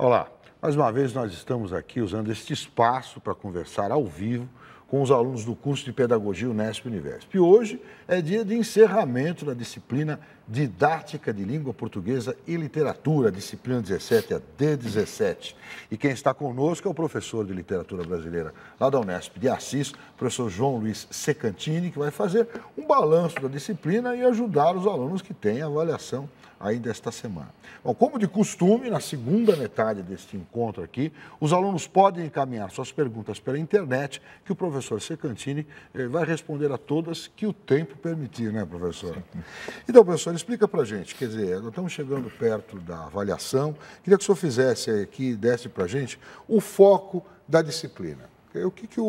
Olá, mais uma vez nós estamos aqui usando este espaço para conversar ao vivo com os alunos do curso de Pedagogia Unesp Universo. E hoje é dia de encerramento da disciplina Didática de Língua Portuguesa e Literatura, disciplina 17, a D17. E quem está conosco é o professor de Literatura Brasileira lá da Unesp de Assis, professor João Luiz Secantini, que vai fazer um balanço da disciplina e ajudar os alunos que têm avaliação ainda desta semana. Bom, como de costume, na segunda metade deste encontro aqui, os alunos podem encaminhar suas perguntas pela internet que o professor professor Secantini eh, vai responder a todas que o tempo permitir, né, professor? Então, professor, explica para gente, quer dizer, nós estamos chegando perto da avaliação, queria que o senhor fizesse aqui, desse para a gente o foco da disciplina. Eh, o que, que o,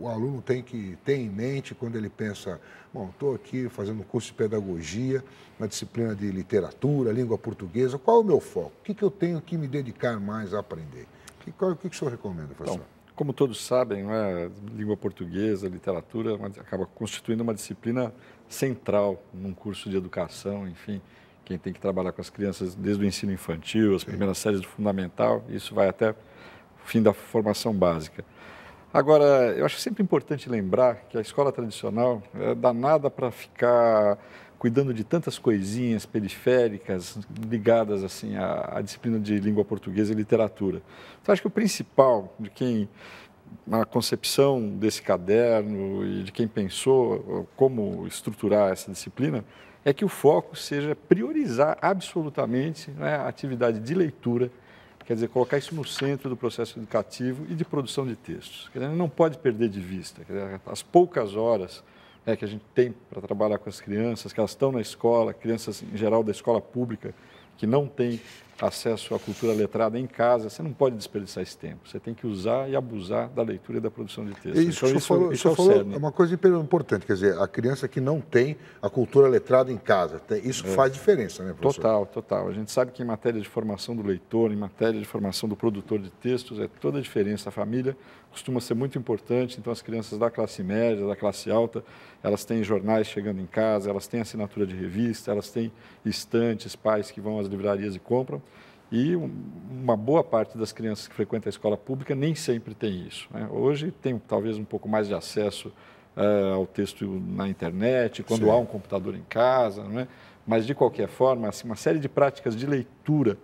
o, aluno tem que ter em mente quando ele pensa, bom, estou aqui fazendo um curso de pedagogia, na disciplina de literatura, língua portuguesa, qual é o meu foco? O que, que eu tenho que me dedicar mais a aprender? Que, o que, que o senhor recomenda, professor? Então, como todos sabem, né, língua portuguesa, literatura, acaba constituindo uma disciplina central num curso de educação, enfim, quem tem que trabalhar com as crianças desde o ensino infantil, as Sim. primeiras séries do fundamental, isso vai até o fim da formação básica. Agora, eu acho sempre importante lembrar que a escola tradicional é danada para ficar cuidando de tantas coisinhas periféricas ligadas assim à, à, disciplina de língua portuguesa e literatura. Então acho que o principal de quem a concepção desse caderno e de quem pensou como estruturar essa disciplina é que o foco seja priorizar absolutamente né, a atividade de leitura, quer dizer, colocar isso no centro do processo educativo e de produção de textos. Quer dizer, não pode perder de vista, quer dizer, as poucas horas é, que a gente tem para trabalhar com as crianças, que elas estão na escola, crianças em geral da escola pública, que não têm acesso à cultura letrada em casa, você não pode desperdiçar esse tempo. Você tem que usar e abusar da leitura e da produção de texto. Isso, então, isso, falou, isso é, falou é uma coisa importante, quer dizer, a criança que não tem a cultura letrada em casa, isso é. faz diferença, né, professor? Total, total. A gente sabe que em matéria de formação do leitor, em matéria de formação do produtor de textos, é toda a diferença. A família costuma ser muito importante, então as crianças da classe média, da classe alta, elas têm jornais chegando em casa, elas têm assinatura de revista, elas têm estantes, pais que vão às livrarias e compram. E uma boa parte das crianças que frequentam a escola pública nem sempre tem isso. Né? Hoje tem talvez um pouco mais de acesso uh, ao texto na internet, quando Sim. há um computador em casa, né? mas de qualquer forma, assim, uma série de práticas de leitura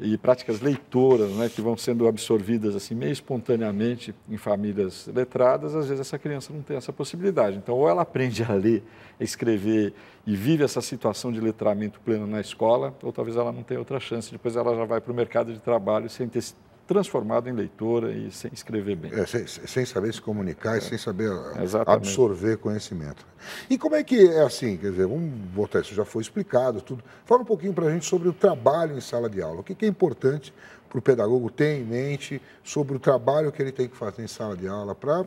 e práticas leitoras, né, que vão sendo absorvidas assim meio espontaneamente em famílias letradas, às vezes essa criança não tem essa possibilidade. Então, ou ela aprende a ler, a escrever e vive essa situação de letramento pleno na escola, ou talvez ela não tenha outra chance. Depois ela já vai para o mercado de trabalho sem ter transformado em leitora e sem escrever bem. É, sem, sem, saber se comunicar é. e sem saber Exatamente. absorver conhecimento. E como é que é assim? Quer dizer, vamos botar isso já foi explicado, tudo. Fala um pouquinho para a gente sobre o trabalho em sala de aula. O que, que é importante para o pedagogo ter em mente sobre o trabalho que ele tem que fazer em sala de aula para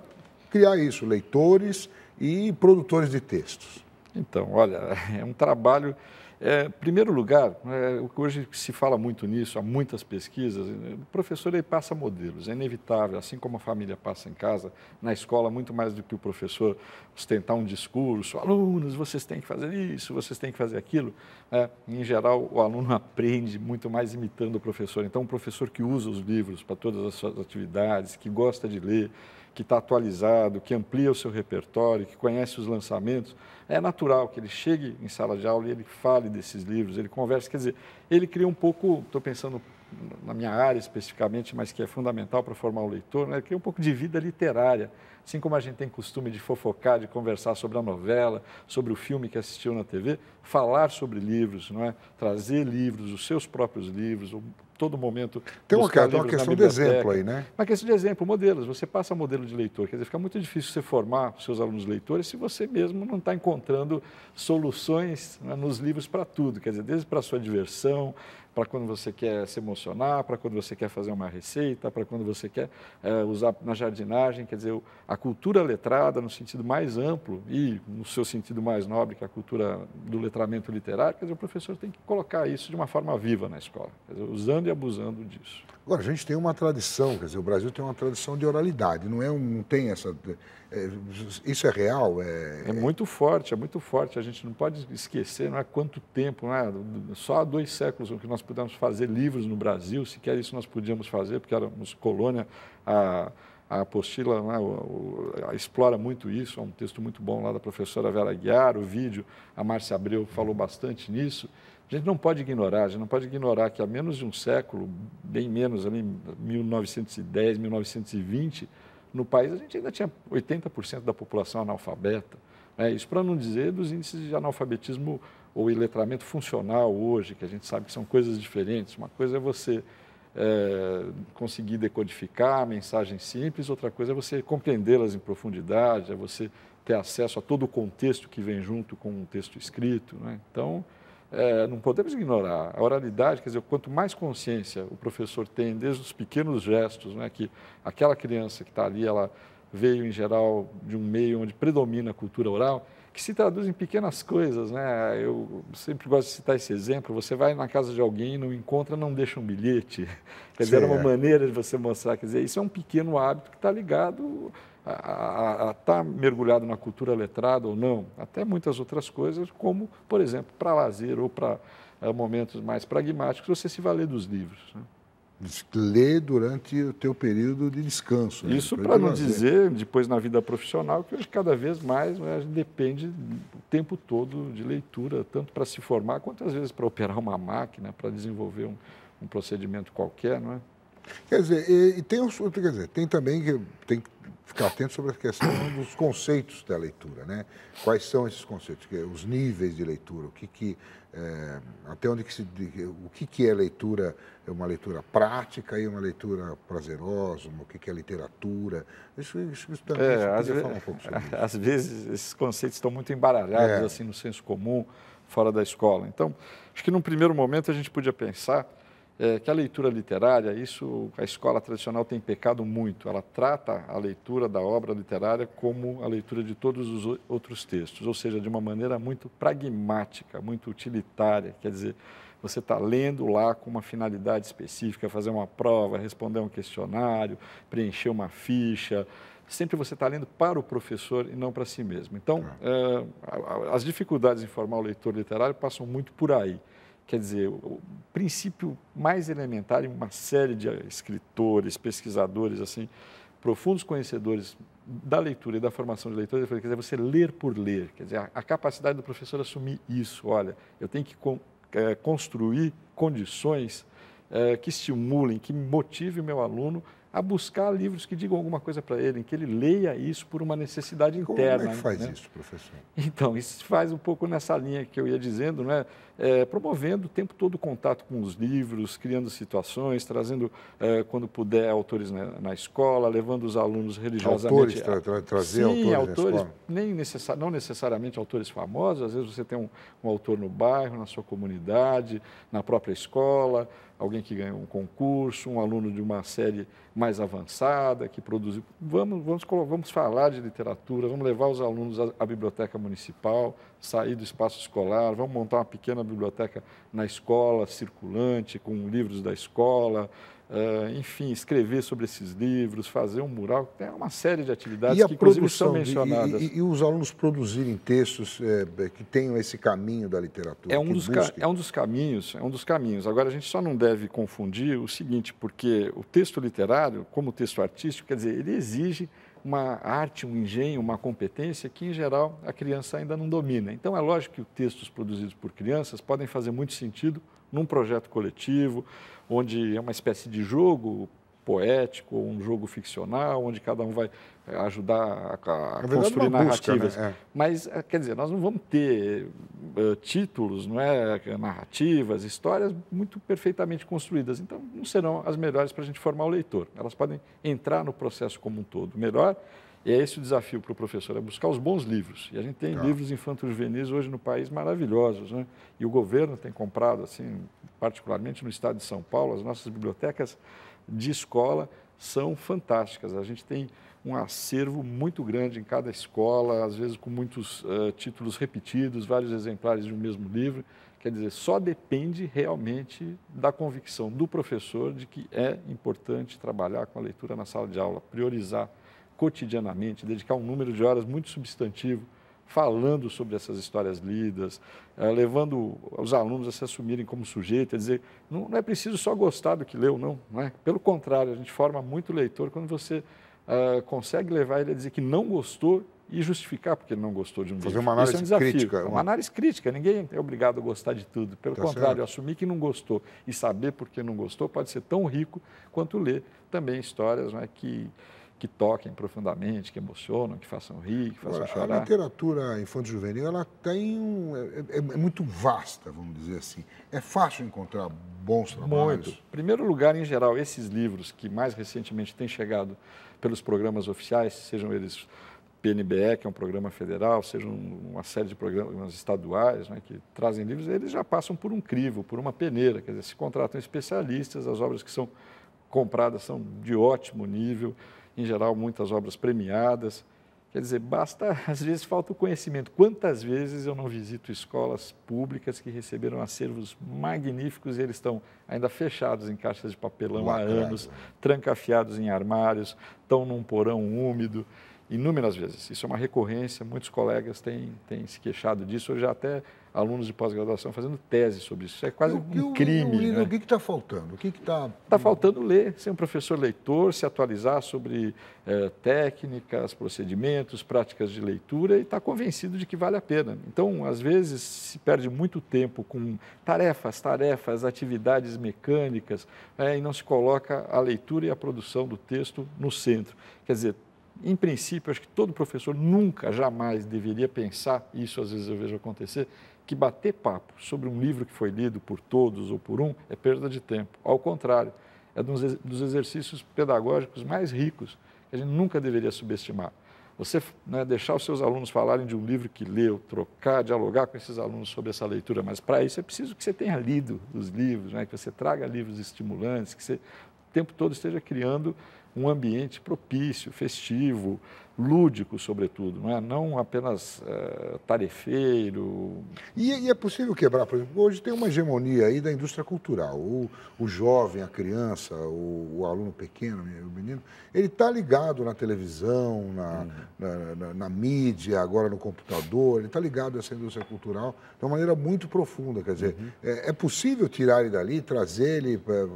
criar isso, leitores e produtores de textos? Então, olha, é um trabalho é, em primeiro lugar, é, hoje se fala muito nisso, há muitas pesquisas, o professor ele passa modelos, é inevitável, assim como a família passa em casa, na escola, muito mais do que o professor sustentar um discurso, alunos, vocês têm que fazer isso, vocês têm que fazer aquilo. É, em geral, o aluno aprende muito mais imitando o professor. Então, um professor que usa os livros para todas as suas atividades, que gosta de ler, que está atualizado, que amplia o seu repertório, que conhece os lançamentos, é natural que ele chegue em sala de aula e ele fale desses livros, ele converse. Quer dizer, ele cria um pouco, estou pensando na minha área especificamente, mas que é fundamental para formar o leitor, né? que é um pouco de vida literária. Assim como a gente tem costume de fofocar, de conversar sobre a novela, sobre o filme que assistiu na TV, falar sobre livros, não é? trazer livros, os seus próprios livros, todo momento. Tem uma, uma questão de exemplo aí, né? Uma questão de exemplo, modelos. Você passa modelo de leitor. Quer dizer, fica muito difícil você formar seus alunos leitores se você mesmo não está encontrando soluções né, nos livros para tudo. Quer dizer, desde para a sua diversão, para quando você quer se emocionar, para quando você quer fazer uma receita, para quando você quer é, usar na jardinagem. Quer dizer, a cultura letrada, no sentido mais amplo e no seu sentido mais nobre, que é a cultura do letramento literário, quer dizer, o professor tem que colocar isso de uma forma viva na escola, dizer, usando e abusando disso. Agora, a gente tem uma tradição, quer dizer, o Brasil tem uma tradição de oralidade, não, é, não tem essa é, isso é real? É... é... muito forte, é muito forte. A gente não pode esquecer, não é quanto tempo, não é? só há dois séculos que nós pudemos fazer livros no Brasil, sequer isso nós podíamos fazer, porque éramos colônia. A, a apostila é? o, o, a explora muito isso, é um texto muito bom lá da professora Vera Guiar, o vídeo, a Márcia Abreu falou bastante nisso. A gente não pode ignorar, a gente não pode ignorar que há menos de um século, bem menos ali, 1910, 1920, no país, a gente ainda tinha 80% da população analfabeta. Né? Isso para não dizer dos índices de analfabetismo ou iletramento funcional hoje, que a gente sabe que são coisas diferentes. Uma coisa é você é, conseguir decodificar mensagens simples, outra coisa é você compreendê-las em profundidade, é você ter acesso a todo o contexto que vem junto com um texto escrito. Né? Então, é, não podemos ignorar. A oralidade, quer dizer, quanto mais consciência o professor tem, desde os pequenos gestos, né, que aquela criança que está ali, ela veio em geral de um meio onde predomina a cultura oral, que se traduz em pequenas coisas, né? Eu sempre gosto de citar esse exemplo. Você vai na casa de alguém, não encontra, não deixa um bilhete. Quer dizer, é uma maneira de você mostrar. Quer dizer, isso é um pequeno hábito que está ligado a estar tá mergulhado na cultura letrada ou não, até muitas outras coisas, como, por exemplo, para lazer ou para é, momentos mais pragmáticos, você se valer dos livros. Né? durante o teu período de descanso. Né? Isso para não dizer, depois na vida profissional, que hoje cada vez mais né, a gente depende o tempo todo de leitura, tanto para se formar, quanto às vezes para operar uma máquina, para desenvolver um, um procedimento qualquer, não é? Quer dizer, e, e tem, os, quer dizer, tem também que tem que ficar atento sobre a questão dos conceitos da leitura, né? Quais são esses conceitos? É, os níveis de leitura, o que que é, até onde que se o que que é leitura? É uma leitura prática e uma leitura prazerosa? O que que é literatura? Isso, isso, isso também. É, às, ve... um às vezes esses conceitos estão muito embaralhados é. assim no senso comum fora da escola. Então, acho que num primeiro momento a gente podia pensar é, que a leitura literária, isso a escola tradicional tem pecado muito. Ela trata a leitura da obra literária como a leitura de todos os outros textos, ou seja, de uma maneira muito pragmática, muito utilitária. Quer dizer, você está lendo lá com uma finalidade específica, fazer uma prova, responder um questionário, preencher uma ficha. Sempre você está lendo para o professor e não para si mesmo. Então, tá. é, as dificuldades em formar o leitor literário passam muito por aí. Quer dizer, o princípio mais elementar em uma série de ah, escritores, pesquisadores, assim, profundos conhecedores da leitura e da formação de leitores, quer dizer, você ler por ler, quer dizer, a, a capacidade do professor assumir isso, olha, eu tenho que con, é, construir condições é, que estimulem, que motive o meu aluno a buscar livros que digam alguma coisa para ele, em que ele leia isso por uma necessidade Como é interna. Como é que faz né? isso, professor? Então, isso faz um pouco nessa linha que eu ia dizendo, né? É, promovendo o tempo todo o contato com os livros, criando situações, trazendo, é, quando puder, autores na, na, escola, levando os alunos religiosamente... Autores, tra tra trazer Sim, autores, autores nem necessar, não necessariamente autores famosos, às vezes você tem um, um autor no bairro, na sua comunidade, na própria escola alguém que ganhou um concurso, um aluno de uma série mais avançada que produziu. Vamos, vamos, vamos falar de literatura, vamos levar os alunos à, à biblioteca municipal, sair do espaço escolar, vamos montar uma pequena biblioteca na escola, circulante, com livros da escola, Uh, enfim, escrever sobre esses livros, fazer um mural, tem uma série de atividades e que, inclusive, são mencionadas. E, e, e, os alunos produzirem textos é, que tenham esse caminho da literatura? É um, dos é um dos caminhos, é um dos caminhos. Agora, a gente só não deve confundir o seguinte, porque o texto literário, como o texto artístico, quer dizer, ele exige uma arte, um engenho, uma competência que, em geral, a criança ainda não domina. Então, é lógico que os textos produzidos por crianças podem fazer muito sentido num projeto coletivo, onde é uma espécie de jogo poético, um jogo ficcional, onde cada um vai é, ajudar a, a Na construir narrativas. Busca, né? é. Mas, é, quer dizer, nós não vamos ter uh, títulos, não é? narrativas, histórias muito perfeitamente construídas. Então, não serão as melhores para a gente formar o leitor. Elas podem entrar no processo como um todo. Melhor e é esse o desafio para o professor, é buscar os bons livros. E a gente tem tá. livros infantos juvenis hoje no país maravilhosos, né? E o governo tem comprado, assim, particularmente no estado de São Paulo, as nossas bibliotecas de escola são fantásticas. A gente tem um acervo muito grande em cada escola, às vezes com muitos uh, títulos repetidos, vários exemplares de um mesmo livro. Quer dizer, só depende realmente da convicção do professor de que é importante trabalhar com a leitura na sala de aula, priorizar cotidianamente, dedicar um número de horas muito substantivo falando sobre essas histórias lidas, eh, levando os alunos a se assumirem como sujeito, a dizer, não, é preciso só gostar do que leu, não. não é? Pelo contrário, a gente forma muito leitor quando você eh, consegue levar ele a dizer que não gostou e justificar porque não gostou de um Fazer uma análise é um crítica. Uma... uma né? análise crítica. Ninguém é obrigado a gostar de tudo. Pelo tá contrário, certo. assumir que não gostou e saber por que não gostou pode ser tão rico quanto ler também histórias não é, que que toquem profundamente, que emocionam, que façam rir, que façam Agora, chorar. A literatura infanto-juvenil, ela tem um, é, é, é, muito vasta, vamos dizer assim. É fácil encontrar bons trabalhos? Muito. primeiro lugar, em geral, esses livros que mais recentemente têm chegado pelos programas oficiais, sejam eles PNBE, que é um programa federal, sejam uma série de programas estaduais né, que trazem livros, eles já passam por um crivo, por uma peneira, quer dizer, se contratam especialistas, as obras que são compradas são de ótimo nível, em geral, muitas obras premiadas. Quer dizer, basta, às vezes falta o conhecimento. Quantas vezes eu não visito escolas públicas que receberam acervos magníficos e eles estão ainda fechados em caixas de papelão Bacana. há anos, né? trancafiados em armários, estão num porão úmido inúmeras vezes. Isso é uma recorrência, muitos colegas têm, têm se queixado disso, hoje até alunos de pós-graduação fazendo tese sobre isso. Isso é quase um crime. O, né? o que está faltando? O que está. Está faltando ler, ser um professor leitor, se atualizar sobre é, técnicas, procedimentos, práticas de leitura e estar tá convencido de que vale a pena. Então, às vezes, se perde muito tempo com tarefas, tarefas, atividades mecânicas, é, e não se coloca a leitura e a produção do texto no centro. Quer dizer, em princípio, acho que todo professor nunca, jamais deveria pensar, e isso às vezes eu vejo acontecer, que bater papo sobre um livro que foi lido por todos ou por um é perda de tempo. Ao contrário, é dos exercícios pedagógicos mais ricos, que a gente nunca deveria subestimar. Você né, deixar os seus alunos falarem de um livro que leu, trocar, dialogar com esses alunos sobre essa leitura, mas para isso é preciso que você tenha lido os livros, né, que você traga livros estimulantes, que você o tempo todo esteja criando um ambiente propício, festivo, lúdico, sobretudo, não, é? não apenas é, tarefeiro. E, e, é possível quebrar, por exemplo, hoje tem uma hegemonia aí da indústria cultural. O, o jovem, a criança, o, o aluno pequeno, o menino, ele está ligado na televisão, na, uhum. na, na, na, mídia, agora no computador, ele está ligado a essa indústria cultural de uma maneira muito profunda. Quer dizer, uhum. é, é, possível tirar ele dali, trazer ele, eh,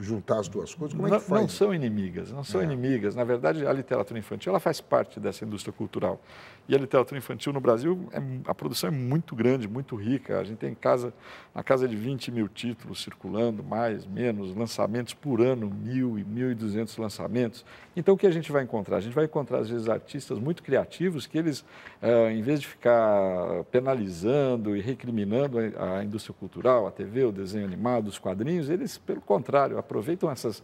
juntar as duas coisas? Como não, é que faz? Não são inimigas, não são é. inimigas. Na verdade, a literatura infantil ela faz parte parte dessa indústria cultural. E a literatura infantil no Brasil, é, a produção é muito grande, muito rica. A gente tem casa, na casa de 20 mil títulos circulando, mais, menos, lançamentos por ano, mil e 1.200 lançamentos. Então, o que a gente vai encontrar? A gente vai encontrar, às vezes, artistas muito criativos que eles, é, em vez de ficar penalizando e recriminando a, a indústria cultural, a TV, o desenho animado, os quadrinhos, eles, pelo contrário, aproveitam essas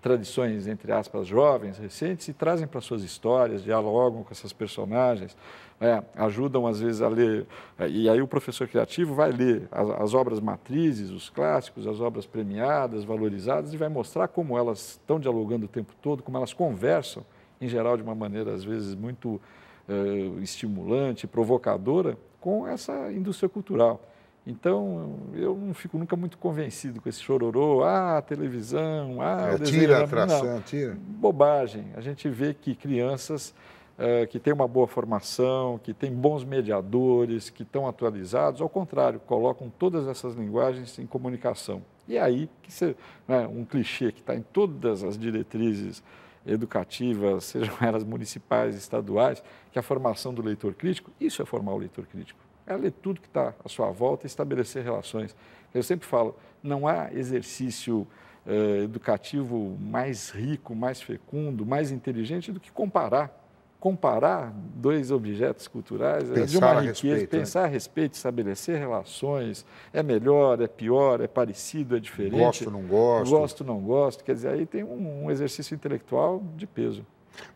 tradições, entre aspas, jovens, recentes, e trazem para suas histórias, dialogam com essas personagens, é, ajudam às vezes a ler. Eh, e aí o professor criativo vai ler as, as, obras matrizes, os clássicos, as obras premiadas, valorizadas, e vai mostrar como elas estão dialogando o tempo todo, como elas conversam, em geral, de uma maneira às vezes muito é, estimulante, provocadora, com essa indústria cultural. Então, eu não fico nunca muito convencido com esse chororô, ah, televisão, ah, é, tira a atração, tira. Bobagem. A gente vê que crianças uh, que têm uma boa formação, que têm bons mediadores, que estão atualizados, ao contrário, colocam todas essas linguagens em comunicação. E é aí que você, né, um clichê que está em todas as diretrizes educativas, sejam elas municipais, estaduais, que a formação do leitor crítico, isso é formar o leitor crítico é ler tudo que está à sua volta e estabelecer relações. Eu sempre falo, não há exercício eh, educativo mais rico, mais fecundo, mais inteligente do que comparar. Comparar dois objetos culturais pensar é de uma riqueza, a respeito, né? pensar né? a respeito, estabelecer relações, é melhor, é pior, é parecido, é diferente. Gosto, não gosto. Gosto, não gosto. Quer dizer, aí tem um, um exercício intelectual de peso.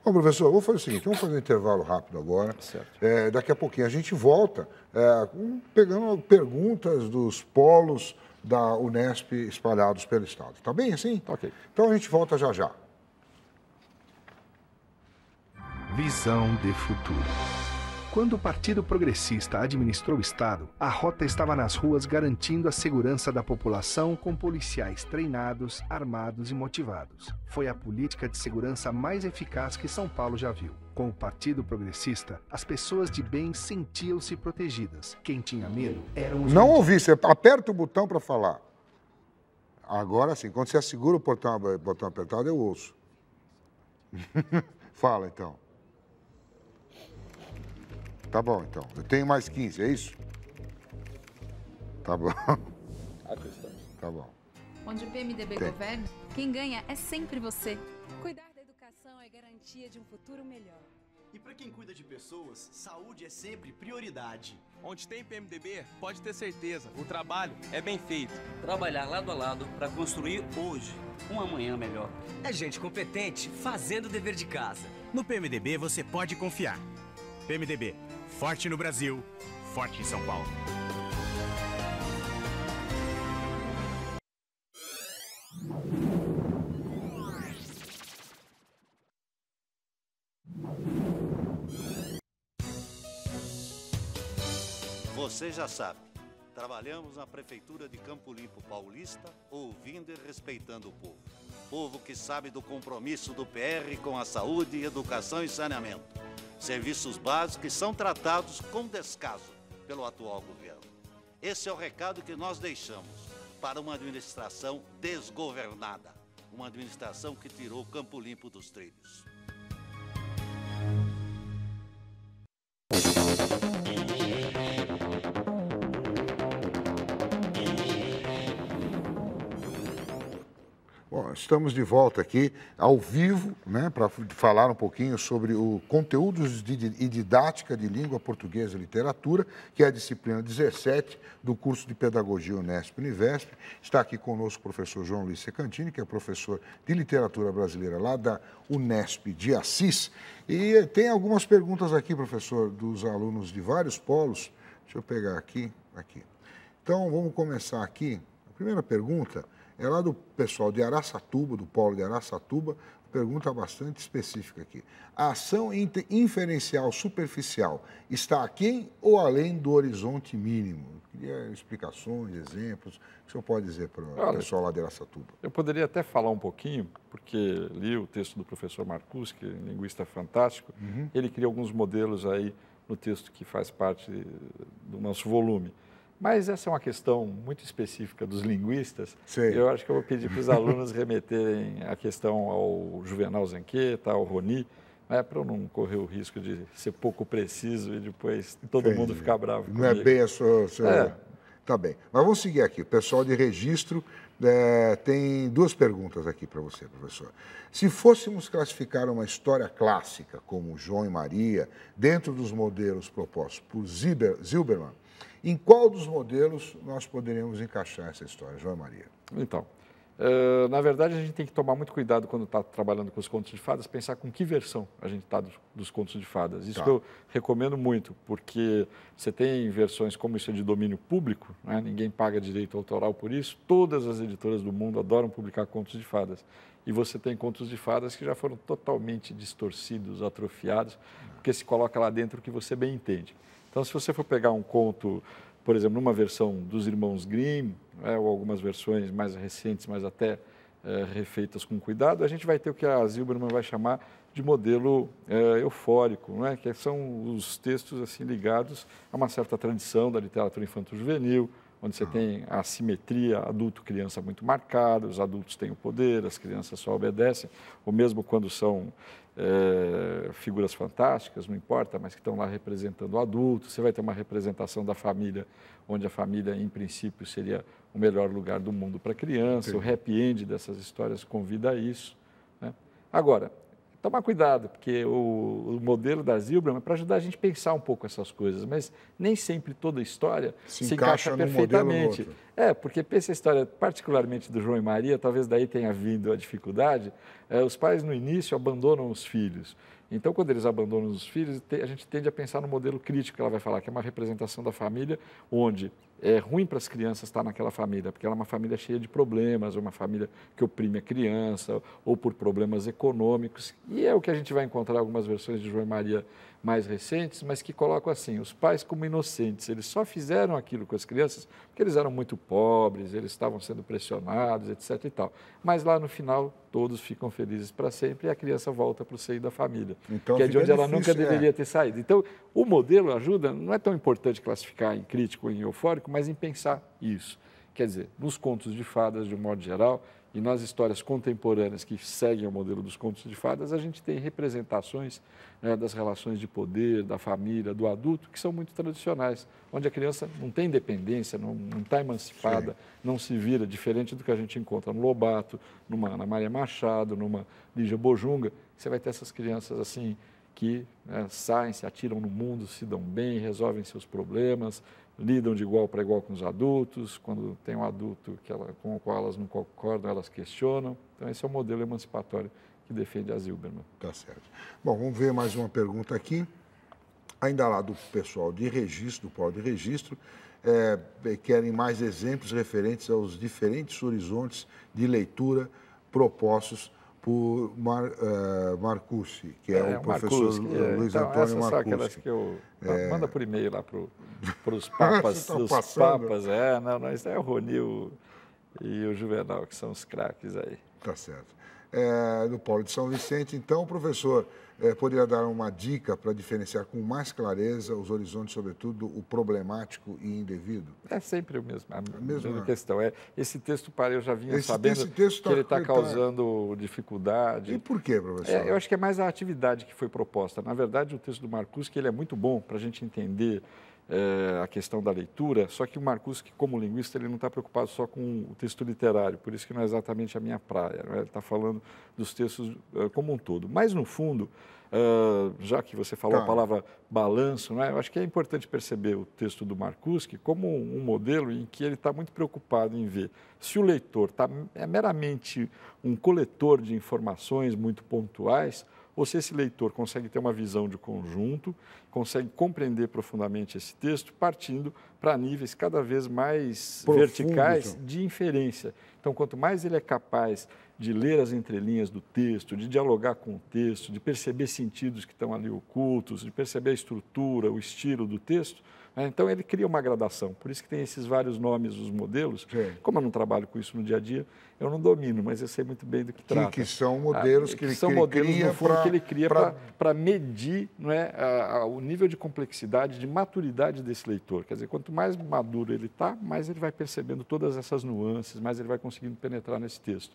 Bom, professor, vou fazer o seguinte, vamos fazer um intervalo rápido agora. É, daqui a pouquinho a gente volta é, pegando perguntas dos polos da Unesp espalhados pelo Estado. está bem assim? ok. Então a gente volta já já. Visão de futuro. Quando o Partido Progressista administrou o Estado, a rota estava nas ruas garantindo a segurança da população com policiais treinados, armados e motivados. Foi a política de segurança mais eficaz que São Paulo já viu. Com o Partido Progressista, as pessoas de bem sentiam-se protegidas. Quem tinha medo eram os. Não ouvi, você aperta o botão para falar. Agora sim, quando você segura o botão, botão apertado, eu ouço. Fala então. Tá bom, então. Eu tenho mais 15, é isso? Tá bom. Tá bom. Onde o PMDB Tem. governa, quem ganha é sempre você. Cuidar da educação é garantia de um futuro melhor. E para quem cuida de pessoas, saúde é sempre prioridade. Onde tem PMDB, pode ter certeza, o trabalho é bem feito. Trabalhar lado a lado para construir hoje um amanhã melhor. É gente competente fazendo o dever de casa. No PMDB você pode confiar. PMDB, Forte no Brasil, forte em São Paulo. Você já sabe, trabalhamos na Prefeitura de Campo Limpo Paulista, ouvindo e respeitando o povo. Povo que sabe do compromisso do PR com a saúde, educação e saneamento serviços básicos que são tratados com descaso pelo atual governo. Esse é o recado que nós deixamos para uma administração desgovernada, uma administração que tirou o Campo Limpo dos trilhos. estamos de volta aqui ao vivo, né, para falar um pouquinho sobre o conteúdos de, de, e didática de língua portuguesa e literatura, que é a disciplina 17 do curso de Pedagogia Unesp Univesp. Está aqui conosco o professor João Luiz Secantini, que é professor de literatura brasileira lá da Unesp de Assis. E tem algumas perguntas aqui, professor, dos alunos de vários polos. Deixa eu pegar aqui, aqui. Então, vamos começar aqui. A primeira pergunta é lá do pessoal de Araçatuba, do Polo de Araçatuba, pergunta bastante específica aqui. A ação inferencial superficial está aquém ou além do horizonte mínimo? Eu queria explicações, exemplos. O que o senhor pode dizer para o pessoal lá de Araçatuba? Eu poderia até falar um pouquinho, porque li o texto do professor Marcus, que é um linguista fantástico. Uhum. Ele cria alguns modelos aí no texto que faz parte do nosso volume. Mas essa é uma questão muito específica dos linguistas. Sim. Eu acho que eu vou pedir para os alunos remeterem a questão ao Juvenal Zanqueta, ao Roni, né, para eu não correr o risco de ser pouco preciso e depois todo Entendi. mundo ficar bravo comigo. Não é bem a sua... sua... É. Tá bem. Mas vamos seguir aqui. O pessoal de registro é, tem duas perguntas aqui para você, professor. Se fôssemos classificar uma história clássica como João e Maria, dentro dos modelos propostos por Zilberman, em qual dos modelos nós poderíamos encaixar essa história, João Maria? Então, eh, na verdade, a gente tem que tomar muito cuidado quando está trabalhando com os contos de fadas, pensar com que versão a gente está dos, contos de fadas. Isso tá. que eu recomendo muito, porque você tem versões como isso é de domínio público, né? ninguém paga direito autoral por isso, todas as editoras do mundo adoram publicar contos de fadas. E você tem contos de fadas que já foram totalmente distorcidos, atrofiados, porque se coloca lá dentro o que você bem entende. Então, se você for pegar um conto, por exemplo, numa versão dos Irmãos Grimm, né, ou algumas versões mais recentes, mas até é, refeitas com cuidado, a gente vai ter o que a Zilberman vai chamar de modelo é, eufórico, né, que são os textos assim ligados a uma certa tradição da literatura infanto-juvenil, onde você tem a simetria adulto-criança muito marcada, os adultos têm o poder, as crianças só obedecem, ou mesmo quando são é, figuras fantásticas, não importa, mas que estão lá representando o adulto, você vai ter uma representação da família, onde a família, em princípio, seria o melhor lugar do mundo para a criança, o happy end dessas histórias convida a isso. Né? Agora, tomar cuidado, porque o, o modelo da Zilbra é para ajudar a gente a pensar um pouco essas coisas, mas nem sempre toda história se, se encaixa, encaixa perfeitamente. É, porque pensa a história, particularmente do João e Maria, talvez daí tenha vindo a dificuldade, é, os pais no início abandonam os filhos. Então, quando eles abandonam os filhos, a gente tende a pensar no modelo crítico que ela vai falar, que é uma representação da família onde é ruim para as crianças estar naquela família, porque ela é uma família cheia de problemas, uma família que oprime a criança, ou por problemas econômicos. E é o que a gente vai encontrar algumas versões de João e Maria mais recentes, mas que colocam assim, os pais como inocentes, eles só fizeram aquilo com as crianças porque eles eram muito pobres, eles estavam sendo pressionados, etc e tal. Mas lá no final, todos ficam felizes para sempre e a criança volta para o seio da família, então, que é de onde difícil, ela nunca é. deveria ter saído. Então, o modelo ajuda, não é tão importante classificar em crítico ou em eufórico, mas em pensar isso. Quer dizer, nos contos de fadas, de um modo geral, e nas histórias contemporâneas que seguem o modelo dos contos de fadas, a gente tem representações né, das relações de poder, da família, do adulto, que são muito tradicionais, onde a criança não tem independência, não está emancipada, Sim. não se vira, diferente do que a gente encontra no Lobato, numa Maria Machado, numa Lígia Bojunga, você vai ter essas crianças assim, que né, saem, se atiram no mundo, se dão bem, resolvem seus problemas, lidam de igual para igual com os adultos, quando tem um adulto que ela, com o qual elas não concordam, elas questionam. Então, esse é o modelo emancipatório que defende a Zilberman. Tá certo. Bom, vamos ver mais uma pergunta aqui, ainda lá do pessoal de registro, do pau de registro. É, é, querem mais exemplos referentes aos diferentes horizontes de leitura propostos por Mar, uh, Marcucci, que é, é o professor Marcucci, é, Luiz então, Antônio essas Marcucci. São que eu, é... Manda por e-mail lá ah, para os papas. os papas, é, não, não, isso é o Ronil e o Juvenal, que são os craques aí. Tá certo é, do Polo de São Vicente. Então, professor é, poderia dar uma dica para diferenciar com mais clareza os horizontes, sobretudo o problemático e indevido? É sempre o mesmo, a, a é mesma né? questão. É, esse texto, para eu já vinha esse, sabendo esse que tá ele está causando tá... dificuldade. E por quê, professor? É, eu acho que é mais a atividade que foi proposta. Na verdade, o texto do Marcus, que ele é muito bom para a gente entender é, a questão da leitura, só que o Marcucci, como linguista, ele não está preocupado só com o texto literário, por isso que não é exatamente a minha praia, né? ele está falando dos textos eh, como um todo. Mas, no fundo, eh, já que você falou a tá. palavra balanço, né? eu acho que é importante perceber o texto do Marcucci como um modelo em que ele está muito preocupado em ver se o leitor tá, é meramente um coletor de informações muito pontuais, ou se esse leitor consegue ter uma visão de conjunto, consegue compreender profundamente esse texto, partindo para níveis cada vez mais Profundo, verticais de inferência. Então, quanto mais ele é capaz de ler as entrelinhas do texto, de dialogar com o texto, de perceber sentidos que estão ali ocultos, de perceber a estrutura, o estilo do texto, né? Então ele cria uma gradação, por isso que tem esses vários nomes, os modelos. Sim. Como eu não trabalho com isso no dia a dia, eu não domino, mas eu sei muito bem do que, trata. Que são ah, modelos ah, que, que, ele, são modelos, cria para que ele cria para medir não é, a, a, o nível de complexidade, de maturidade desse leitor. Quer dizer, quanto mais maduro ele está, mais ele vai percebendo todas essas nuances, mais ele vai conseguindo penetrar nesse texto.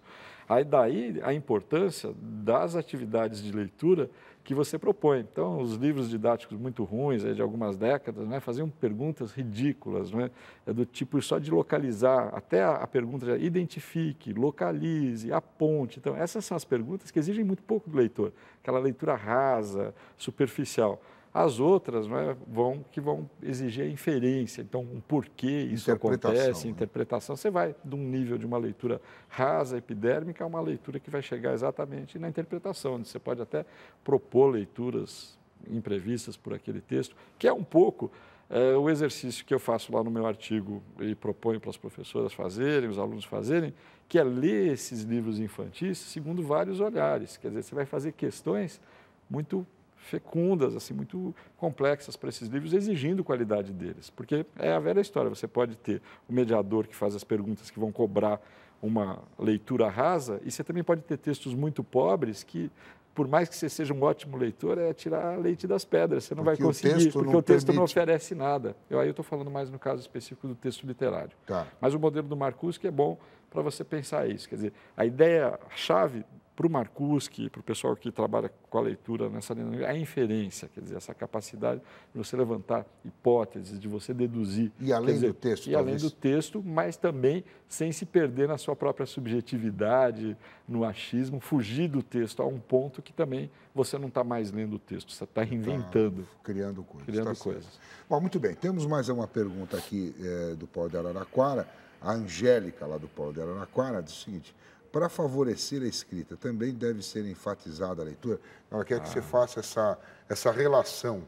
Aí daí a importância das atividades de leitura que você propõe. Então, os livros didáticos muito ruins, de algumas décadas, né, faziam perguntas ridículas, né, é do tipo só de localizar, até a, pergunta já, identifique, localize, aponte. Então, essas são as perguntas que exigem muito pouco do leitor, aquela leitura rasa, superficial. As outras né, vão, que vão exigir a inferência, então, um porquê isso acontece, né? interpretação. Você vai de um nível de uma leitura rasa, epidérmica, a uma leitura que vai chegar exatamente na interpretação, onde você pode até propor leituras imprevistas por aquele texto, que é um pouco é, o exercício que eu faço lá no meu artigo e proponho para as professoras fazerem, os alunos fazerem, que é ler esses livros infantis segundo vários olhares. Quer dizer, você vai fazer questões muito fecundas, assim, muito complexas para esses livros, exigindo qualidade deles. Porque é a velha história, você pode ter o mediador que faz as perguntas que vão cobrar uma leitura rasa, e você também pode ter textos muito pobres que por mais que você seja um ótimo leitor, é tirar leite das pedras. Você não porque vai conseguir, porque o texto permite. não oferece nada. Eu aí estou falando mais no caso específico do texto literário. Tá. Mas o modelo do Marcus que é bom para você pensar isso. Quer dizer, a ideia chave para o Marcuski, para o pessoal que trabalha com a leitura nessa linha, a inferência, quer dizer, essa capacidade de você levantar hipóteses, de você deduzir. E além dizer, do texto, E talvez. além do texto, mas também sem se perder na sua própria subjetividade, no achismo, fugir do texto a um ponto que também você não está mais lendo o texto, você está inventando. Tá, tá criando coisas. Criando tá coisas. Bom, muito bem, temos mais uma pergunta aqui é, do Paulo de Araraquara. A Angélica, lá do Paulo de Araraquara, diz o seguinte para favorecer a escrita. Também deve ser enfatizada a leitura. Ela quer ah. que você ah. faça essa, essa relação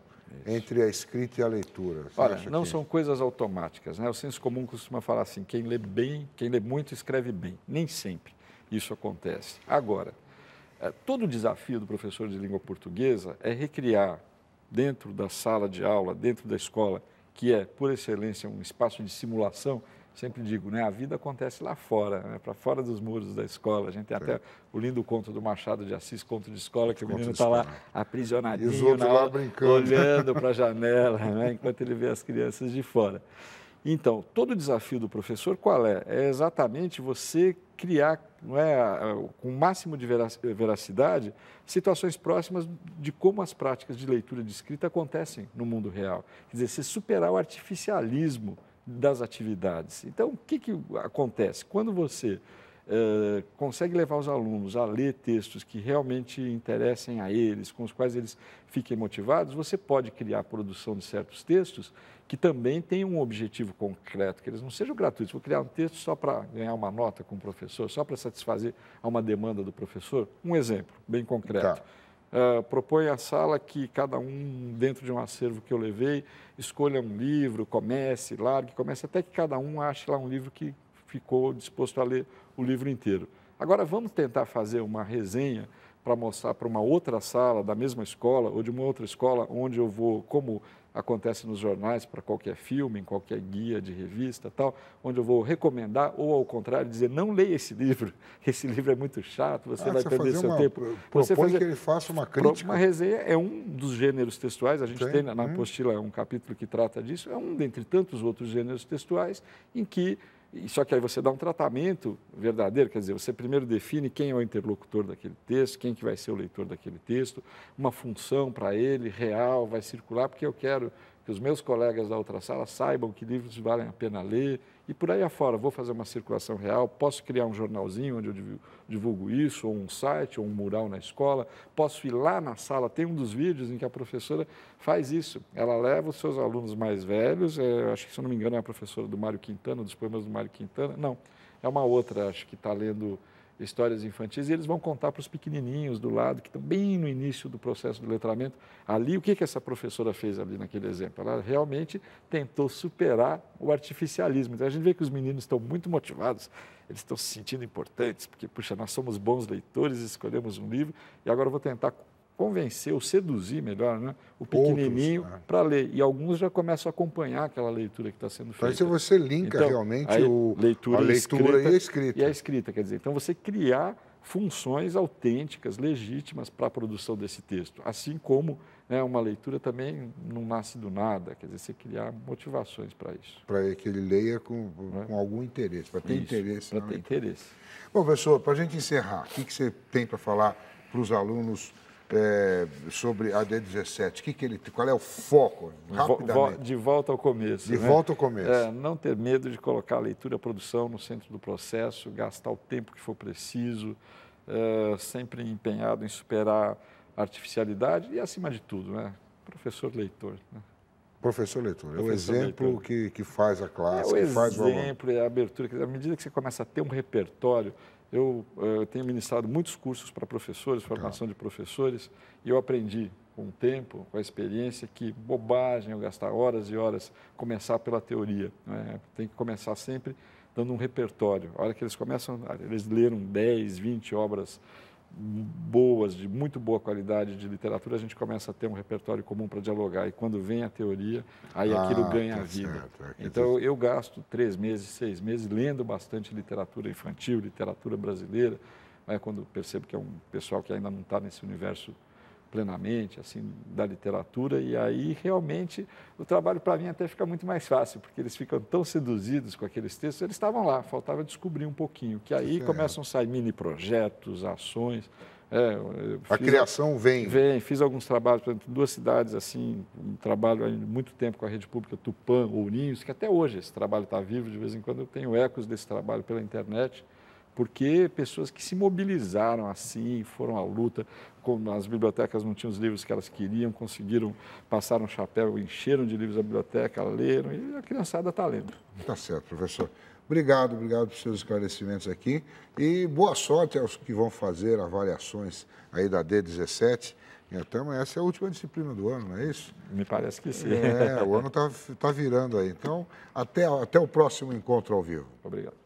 Isso. entre a escrita e a leitura. Você Olha, não que... são coisas automáticas. Né? O senso comum costuma falar assim: quem lê bem, quem lê muito, escreve bem. Nem sempre isso acontece. Agora, eh, todo o desafio do professor de língua portuguesa é recriar dentro da sala de aula, dentro da escola, que é, por excelência, um espaço de simulação, sempre digo, né, a vida acontece lá fora, né, para fora dos muros da escola. A gente tem é. até o lindo conto do Machado de Assis, conto de escola, que o, o menino está lá aprisionadinho, lá brincando. olhando para a janela, né, enquanto ele vê as crianças de fora. Então, todo o desafio do professor qual é? É exatamente você criar, não é, com o máximo de veracidade, situações próximas de como as práticas de leitura de escrita acontecem no mundo real. Quer dizer, você superar o artificialismo das atividades. Então, o que, que acontece? Quando você é, consegue levar os alunos a ler textos que realmente interessem a eles, com os quais eles fiquem motivados, você pode criar a produção de certos textos que também tenham um objetivo concreto, que eles não sejam gratuitos. Vou criar um texto só para ganhar uma nota com o professor, só para satisfazer a uma demanda do professor. Um exemplo bem concreto. Tá. Uh, propõe à sala que cada um, dentro de um acervo que eu levei, escolha um livro, comece, largue, comece, até que cada um ache lá um livro que ficou disposto a ler o livro inteiro. Agora, vamos tentar fazer uma resenha para mostrar para uma outra sala da mesma escola ou de uma outra escola onde eu vou, como acontece nos jornais, para qualquer filme, em qualquer guia de revista, tal, onde eu vou recomendar ou ao contrário dizer não leia esse livro, esse livro é muito chato, você ah, vai você perder seu uma, tempo. Você fazer, que ele faça uma crítica. Uma resenha é um dos gêneros textuais, a gente tem, tem na, hum. apostila é um capítulo que trata disso, é um dentre tantos outros gêneros textuais em que só que aí você dá um tratamento verdadeiro, quer dizer, você primeiro define quem é o interlocutor daquele texto, quem que vai ser o leitor daquele texto, uma função para ele real, vai circular, porque eu quero que os meus colegas da outra sala saibam que livros valem a pena ler, e por aí afora. Vou fazer uma circulação real, posso criar um jornalzinho onde eu divulgo isso, ou um site, ou um mural na escola, posso ir lá na sala. Tem um dos vídeos em que a professora faz isso. Ela leva os seus alunos mais velhos, é, acho que, se eu não me engano, é a professora do Mário Quintana, dos poemas do Mário Quintana. Não, é uma outra, acho que está lendo histórias infantis, e eles vão contar para os pequenininhos do lado, que estão bem no início do processo do letramento, ali, o que, que essa professora fez ali naquele exemplo? Ela realmente tentou superar o artificialismo. Então, a gente vê que os meninos estão muito motivados, eles estão se sentindo importantes, porque, puxa, nós somos bons leitores, escolhemos um livro, e agora eu vou tentar convencer ou seduzir, melhor, né, o pequenininho né? para ler. E alguns já começam a acompanhar aquela leitura que está sendo então, feita. Então, se você linka então, realmente a o, leitura, a leitura escrita, e a escrita. E a escrita, quer dizer, então você criar funções autênticas, legítimas para a produção desse texto. Assim como né, uma leitura também não nasce do nada, quer dizer, você criar motivações para isso. Para que ele leia com, com né? algum interesse, para ter isso, interesse. Para né? ter leitura. interesse. Bom, professor, para a gente encerrar, o que, que você tem para falar para os alunos é, sobre a D17? Que que ele, qual é o foco? Rapidamente. De volta ao começo. De né? volta ao começo. É, não ter medo de colocar a leitura e a produção no centro do processo, gastar o tempo que for preciso, é, sempre empenhado em superar a artificialidade e, acima de tudo, né? professor leitor. Né? Professor leitor, é o exemplo Que, que faz a classe, é o que exemplo, faz o É a abertura. À medida que você começa a ter um repertório, eu, eh, eu, tenho ministrado muitos cursos para professores, tá. formação de professores, e eu aprendi com o tempo, com a experiência, que bobagem eu gastar horas e horas, começar pela teoria. Né? Tem que começar sempre dando um repertório. A hora que eles começam, eles leram 10, 20 obras boas, de muito boa qualidade de literatura, a gente começa a ter um repertório comum para dialogar. E quando vem a teoria, aí ah, aquilo ganha tá vida. Certo. É então, eu gasto três meses, seis meses lendo bastante literatura infantil, literatura brasileira. Né? Quando percebo que é um pessoal que ainda não está nesse universo plenamente assim da literatura e aí realmente o trabalho para mim até fica muito mais fácil porque eles ficam tão seduzidos com aqueles textos eles estavam lá faltava descobrir um pouquinho que aí começam a sair mini projetos ações é, a criação vem vem fiz alguns trabalhos por exemplo, duas cidades assim um trabalho há muito tempo com a rede pública Tupã Ourinhos que até hoje esse trabalho está vivo de vez em quando eu tenho ecos desse trabalho pela internet porque pessoas que se mobilizaram assim, foram à luta as bibliotecas não tinham os livros que elas queriam, conseguiram, passaram um chapéu, encheram de livros a biblioteca, leram, e a criançada está lendo. Tá certo, professor. Obrigado, obrigado pelos seus esclarecimentos aqui e boa sorte aos que vão fazer avaliações aí da D17. Então, essa é a última disciplina do ano, não é isso? Me parece que sim. É, o ano está tá virando aí. Então, até, até o próximo encontro ao vivo. Obrigado.